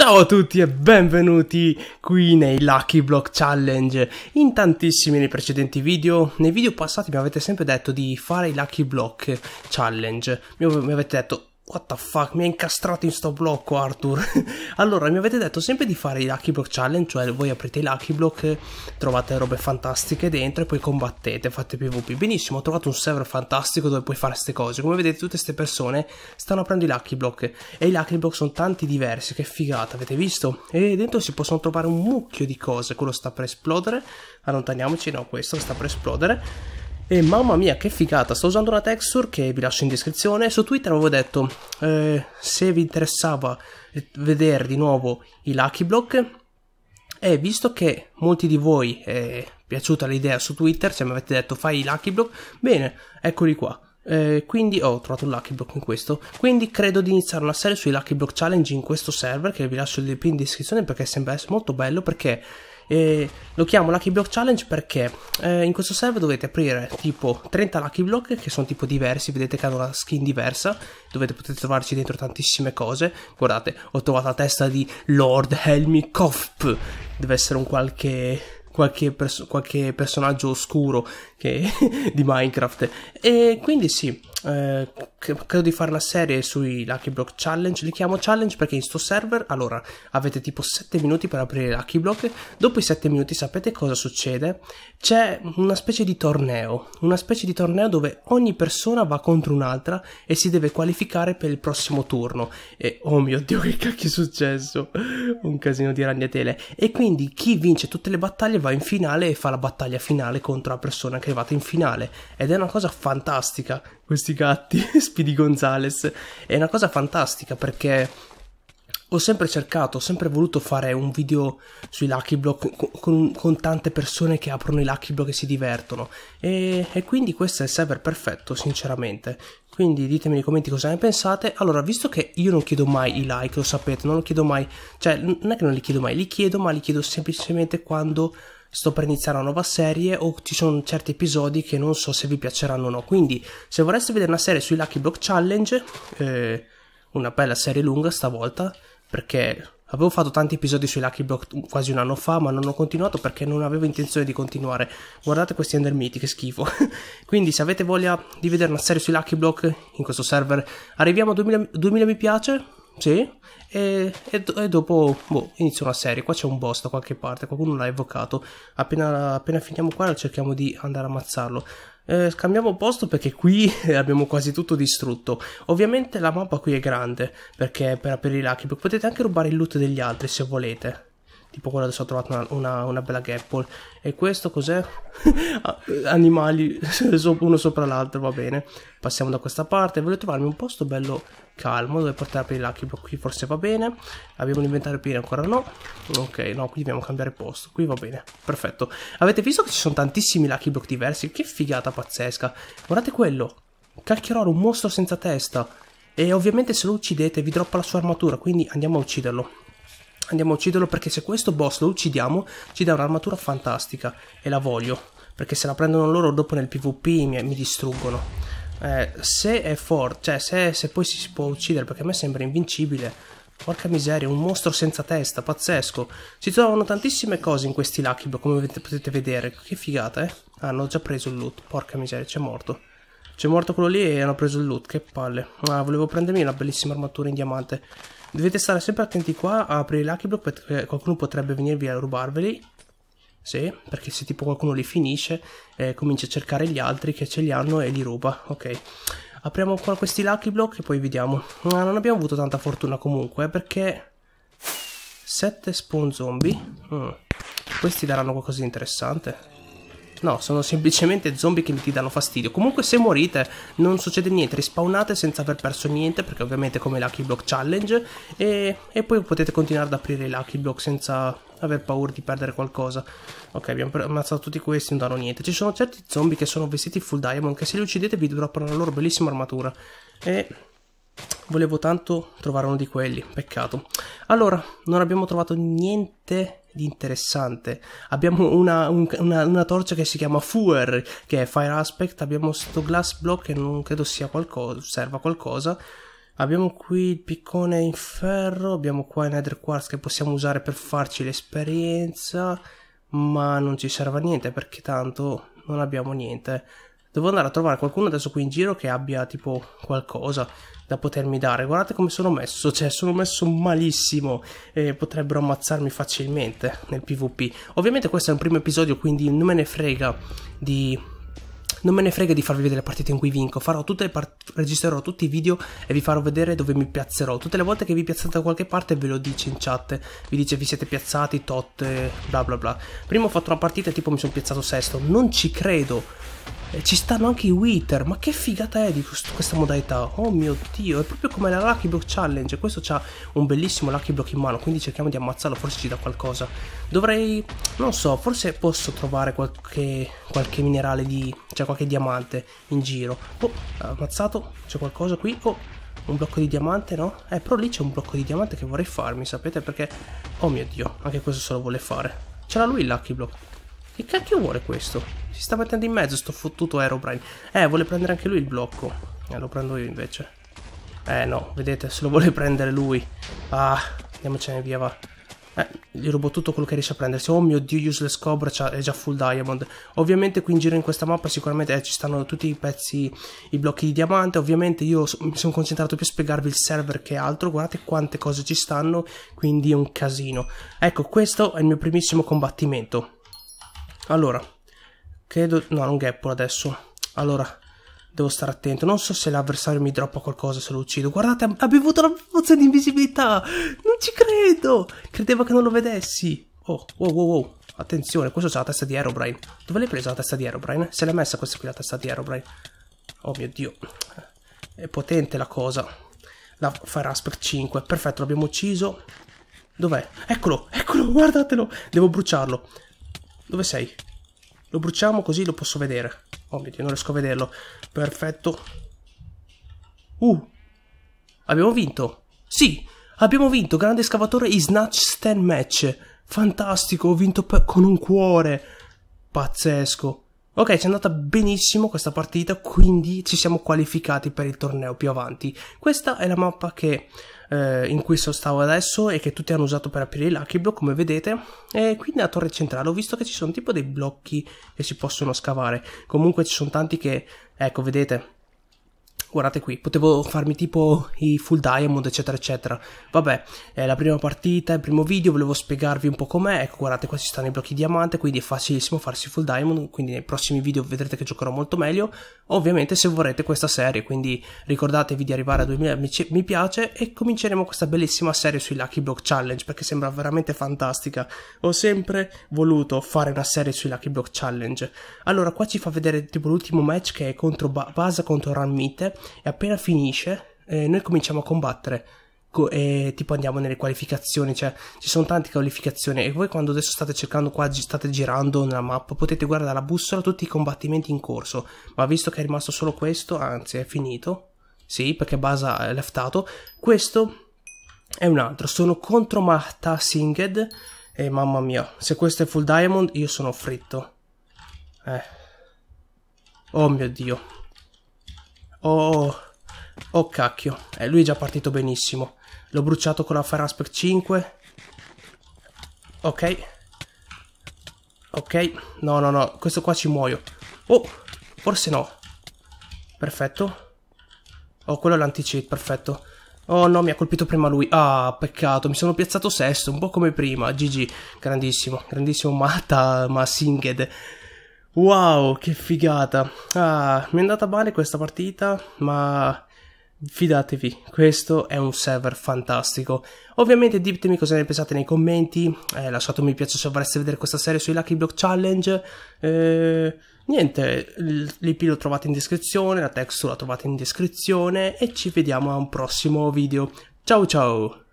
Ciao a tutti e benvenuti qui nei Lucky Block Challenge. In tantissimi nei precedenti video, nei video passati mi avete sempre detto di fare i Lucky Block Challenge. Mi, avete detto What the fuck, mi ha incastrato in sto blocco Arthur. allora, mi avete detto sempre di fare i Lucky Block Challenge, cioè voi aprite i Lucky Block, trovate robe fantastiche dentro e poi combattete, fate PvP. Benissimo, ho trovato un server fantastico dove puoi fare queste cose. Come vedete tutte queste persone stanno aprendo i Lucky Block e i Lucky Block sono tanti diversi, che figata, avete visto? E dentro si possono trovare un mucchio di cose, quello sta per esplodere. Allontaniamoci, no, questo sta per esplodere e mamma mia che figata, sto usando una texture che vi lascio in descrizione. Su Twitter avevo detto, eh, se vi interessava eh, vedere di nuovo i Lucky Block, e visto che molti di voi è eh, piaciuta l'idea su Twitter, se mi avete detto fai i Lucky Block, bene, eccoli qua. Eh, quindi oh, ho trovato un lucky block in questo quindi credo di iniziare una serie sui lucky block challenge in questo server che vi lascio il link in descrizione perché sembra essere molto bello perché e lo chiamo Lucky Block Challenge perché eh, in questo server dovete aprire tipo 30 Lucky Block che sono tipo diversi, vedete che hanno una skin diversa, dovete potete trovarci dentro tantissime cose. Guardate, ho trovato la testa di Lord Helmi Kopf, deve essere un qualche Qualche, perso qualche, personaggio oscuro che, di Minecraft. E quindi sì, eh, credo di fare la serie sui Lucky Block Challenge, li chiamo challenge perché in sto server, allora, avete tipo 7 minuti per aprire Lucky Block, dopo i 7 minuti sapete cosa succede? C'è una specie di torneo, una specie di torneo dove ogni persona va contro un'altra e si deve qualificare per il prossimo turno, e oh mio dio che cacchio è successo, un casino di ragnatele, e quindi chi vince tutte le battaglie va in finale e fa la battaglia finale contro la persona che è arrivata in finale, ed è una cosa fantastica, questi gatti Speedy Gonzales. È una cosa fantastica perché ho sempre cercato, ho sempre voluto fare un video sui Lucky Block con, con, con tante persone che aprono i Lucky Block e si divertono. E, e quindi questo è il server perfetto, sinceramente. Quindi ditemi nei commenti cosa ne pensate. Allora, visto che io non chiedo mai i like, lo sapete, non lo chiedo mai, cioè non è che non li chiedo mai, li chiedo, ma li chiedo semplicemente quando sto per iniziare una nuova serie o ci sono certi episodi che non so se vi piaceranno o no. Quindi, se vorreste vedere una serie sui Lucky Block Challenge, eh, una bella serie lunga stavolta, perché avevo fatto tanti episodi sui Lucky Block quasi un anno fa, ma non ho continuato perché non avevo intenzione di continuare. Guardate questi Endermiti, che schifo. Quindi, se avete voglia di vedere una serie sui Lucky Block in questo server, arriviamo a 2000, 2000 mi piace sì. E, e, e dopo boh, inizia una serie. Qua c'è un boss da qualche parte, qualcuno l'ha evocato. Appena, appena finiamo qua cerchiamo di andare a ammazzarlo. Eh, cambiamo posto perché qui abbiamo quasi tutto distrutto. Ovviamente la mappa qui è grande perché è per aprire i lucky potete anche rubare il loot degli altri se volete. Tipo quello adesso ho trovato una, una, una bella gapple. E questo cos'è? Animali uno sopra l'altro, va bene. Passiamo da questa parte. Voglio trovarmi un posto bello calmo dove portare per il lucky block qui forse va bene abbiamo l'inventario pieno ancora no ok no qui dobbiamo cambiare posto qui va bene perfetto avete visto che ci sono tantissimi lucky block diversi che figata pazzesca guardate quello Calcheroro un mostro senza testa e ovviamente se lo uccidete vi droppa la sua armatura quindi andiamo a ucciderlo andiamo a ucciderlo perché se questo boss lo uccidiamo ci dà un'armatura fantastica e la voglio perché se la prendono loro dopo nel pvp mi, mi distruggono eh, se è forte, cioè se, se, poi si può uccidere, perché a me sembra invincibile. Porca miseria, un mostro senza testa, pazzesco. Si trovano tantissime cose in questi Lakib, come potete vedere. Che figata, eh. Ah, hanno già preso il loot, porca miseria, c'è morto. C'è morto quello lì e hanno preso il loot, che palle. Ah, volevo prendermi una bellissima armatura in diamante. Dovete stare sempre attenti qua a aprire i Lucky Block perché qualcuno potrebbe venirvi a rubarveli sì, perché se tipo qualcuno li finisce, eh, comincia a cercare gli altri che ce li hanno e li ruba. Ok. Apriamo qua questi lucky block e poi vediamo. Ma non abbiamo avuto tanta fortuna comunque, eh, perché... 7 spawn zombie. Mm. Questi daranno qualcosa di interessante no, sono semplicemente zombie che mi ti danno fastidio. Comunque se morite non succede niente, rispawnate senza aver perso niente perché ovviamente come Lucky Block Challenge e, e poi potete continuare ad aprire i Lucky Block senza aver paura di perdere qualcosa. Ok, abbiamo ammazzato tutti questi, non danno niente. Ci sono certi zombie che sono vestiti full diamond che se li uccidete vi droppano la loro bellissima armatura. E volevo tanto trovare uno di quelli, peccato. Allora, non abbiamo trovato niente di interessante. Abbiamo una, un, una, una, torcia che si chiama Fuer, che è Fire Aspect. Abbiamo sto Glass Block che non credo sia qualcosa, serva qualcosa. Abbiamo qui il piccone in ferro. Abbiamo qua il Nether Quartz che possiamo usare per farci l'esperienza. Ma non ci serve a niente perché tanto non abbiamo niente. Devo andare a trovare qualcuno adesso qui in giro che abbia tipo qualcosa da potermi dare. Guardate come sono messo, cioè sono messo malissimo eh, potrebbero ammazzarmi facilmente nel PvP. Ovviamente questo è un primo episodio, quindi non me ne frega di non me ne frega di farvi vedere le partite in cui vinco, farò tutte registrerò tutti i video e vi farò vedere dove mi piazzerò. Tutte le volte che vi piazzate da qualche parte ve lo dice in chat, vi dice vi siete piazzati, tot, bla bla bla. Prima ho fatto una partita e tipo mi sono piazzato sesto, non ci credo. Eh, ci stanno anche i Wither, ma che figata è di questa modalità, oh mio dio, è proprio come la Lucky Block Challenge, questo c'ha un bellissimo Lucky Block in mano, quindi cerchiamo di ammazzarlo, forse ci dà qualcosa, dovrei, non so, forse posso trovare qualche, qualche minerale di, cioè qualche diamante in giro, oh, ammazzato, c'è qualcosa qui, oh, un blocco di diamante, no? Eh, però lì c'è un blocco di diamante che vorrei farmi, sapete? Perché, oh mio Dio, anche questo se lo vuole fare. Ce l'ha lui il Lucky Block. Che cacchio vuole questo? Si sta mettendo in mezzo sto fottuto Aerobrine. Eh, vuole prendere anche lui il blocco. Eh, lo prendo io invece. Eh, no, vedete, se lo vuole prendere lui. Ah, andiamocene via, va. Eh, gli rubo tutto quello che riesce a prendersi. Oh mio dio, Useless Cobra è già full diamond. Ovviamente qui in giro in questa mappa sicuramente eh, ci stanno tutti i pezzi, i blocchi di diamante. Ovviamente io so, mi sono concentrato più a spiegarvi il server che altro. Guardate quante cose ci stanno, quindi è un casino. Ecco, questo è il mio primissimo combattimento. Allora, Credo... No, non Gapple adesso. Allora, devo stare attento. Non so se l'avversario mi droppa qualcosa se lo uccido. Guardate, ha bevuto la pozza di invisibilità. Non ci credo. Credevo che non lo vedessi. Oh, wow, wow, wow. Attenzione, questo c'ha la testa di Aerobrine. Dove l'hai presa la testa di Aerobrine? Se l'è messa questa qui la testa di Aerobrine. Oh mio Dio. È potente la cosa. La Fire Aspect 5. Perfetto, l'abbiamo ucciso. Dov'è? Eccolo, eccolo, guardatelo. Devo bruciarlo. Dove sei? Lo bruciamo così lo posso vedere. Oh mio Dio, non riesco a vederlo. Perfetto. Uh. Abbiamo vinto. Sì, abbiamo vinto. Grande scavatore i Snatch Stand Match. Fantastico, ho vinto con un cuore. Pazzesco. Ok, ci è andata benissimo questa partita, quindi ci siamo qualificati per il torneo più avanti. Questa è la mappa che, eh, in cui stavo adesso e che tutti hanno usato per aprire i lucky block, come vedete. E qui nella torre centrale ho visto che ci sono tipo dei blocchi che si possono scavare. Comunque ci sono tanti che, ecco, vedete, guardate qui, potevo farmi tipo i full diamond eccetera eccetera. Vabbè, è la prima partita, il primo video, volevo spiegarvi un po' com'è, ecco guardate qua ci stanno i blocchi diamante, quindi è facilissimo farsi full diamond, quindi nei prossimi video vedrete che giocherò molto meglio, ovviamente se vorrete questa serie, quindi ricordatevi di arrivare a 2000 mi piace e cominceremo questa bellissima serie sui Lucky Block Challenge perché sembra veramente fantastica, ho sempre voluto fare una serie sui Lucky Block Challenge. Allora qua ci fa vedere tipo l'ultimo match che è contro ba Basa contro Ranmite e appena finisce eh, noi cominciamo a combattere e tipo andiamo nelle qualificazioni, cioè ci sono tante qualificazioni e voi quando adesso state cercando qua, state girando nella mappa, potete guardare la bussola tutti i combattimenti in corso, ma visto che è rimasto solo questo, anzi è finito, sì, perché Basa è leftato, questo è un altro, sono contro Mahta Singed e mamma mia, se questo è full diamond io sono fritto. Eh. Oh mio Dio. Oh, oh cacchio. Eh, lui è già partito benissimo. L'ho bruciato con la Fire Aspect 5. Ok. Ok. No, no, no. Questo qua ci muoio. Oh, forse no. Perfetto. Oh, quello è l'anti-cheat, perfetto. Oh no, mi ha colpito prima lui. Ah, peccato, mi sono piazzato sesto, un po' come prima. GG, grandissimo, grandissimo Mata Masinged. Wow, che figata! Ah, mi è andata male questa partita, ma fidatevi, questo è un server fantastico. Ovviamente ditemi cosa ne pensate nei commenti, eh, lasciate un mi piace se vorreste vedere questa serie sui Lucky Block Challenge. Eh, niente, l'IP lo trovate in descrizione, la texture la trovate in descrizione e ci vediamo a un prossimo video. Ciao ciao!